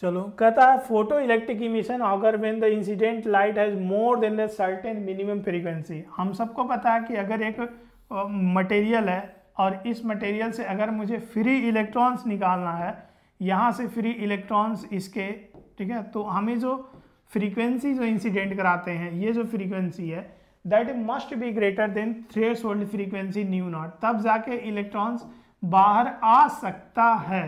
चलो कहता है फोटो इलेक्ट्रिक इमिशन अगर when the incident light has more than the certain minimum frequency हम सबको पता है कि अगर एक मटेरियल है और इस मटेरियल से अगर मुझे फ्री इलेक्ट्रॉन्स निकालना है यहाँ से फ्री इलेक्ट्रॉन्स इसके ठीक है तो हमें जो फ्रीक्वेंसी जो इंसिडेंट कराते हैं ये जो फ्रीक्वेंसी है that must be greater than threshold frequency new not तब जाके इलेक्ट्रॉन्स बाहर आ सकता है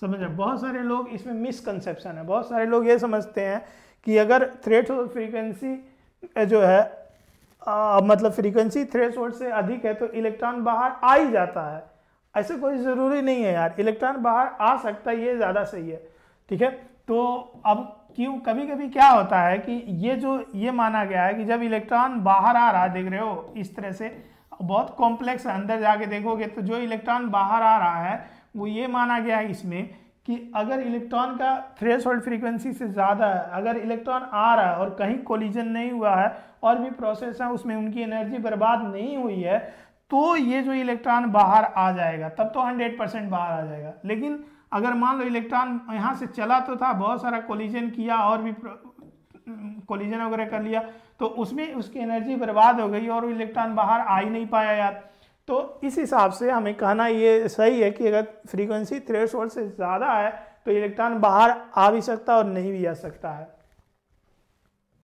समझ रहे बहुत सारे लोग इसमें मिसकनसेप्शन है बहुत सारे लोग ये समझते हैं कि अगर थ्रेट फ्रीक्वेंसी जो है आ, मतलब फ्रीक्वेंसी थ्रेड से अधिक है तो इलेक्ट्रॉन बाहर आ ही जाता है ऐसे कोई ज़रूरी नहीं है यार इलेक्ट्रॉन बाहर आ सकता है ये ज़्यादा सही है ठीक है तो अब क्यों कभी कभी क्या होता है कि ये जो ये माना गया है कि जब इलेक्ट्रॉन बाहर आ रहा है देख रहे हो इस तरह से बहुत कॉम्प्लेक्स है अंदर जाके देखोगे तो जो इलेक्ट्रॉन बाहर आ रहा है वो ये माना गया है इसमें कि अगर इलेक्ट्रॉन का थ्रेश होल्ड फ्रीक्वेंसी से ज़्यादा है अगर इलेक्ट्रॉन आ रहा है और कहीं कोलिजन नहीं हुआ है और भी प्रोसेस है उसमें उनकी एनर्जी बर्बाद नहीं हुई है तो ये जो इलेक्ट्रॉन बाहर आ जाएगा तब तो 100 परसेंट बाहर आ जाएगा लेकिन अगर मान लो इलेक्ट्रॉन यहाँ से चला तो था बहुत सारा कोलिजन किया और भी कोलिजन वगैरह कर लिया तो उसमें उसकी एनर्जी बर्बाद हो गई और इलेक्ट्रॉन बाहर आ ही नहीं पाया यार तो इस हिसाब से हमें कहना ये सही है कि अगर फ्रीक्वेंसी थ्रेशोल्ड से ज़्यादा है तो इलेक्ट्रॉन बाहर आ भी सकता है और नहीं भी आ सकता है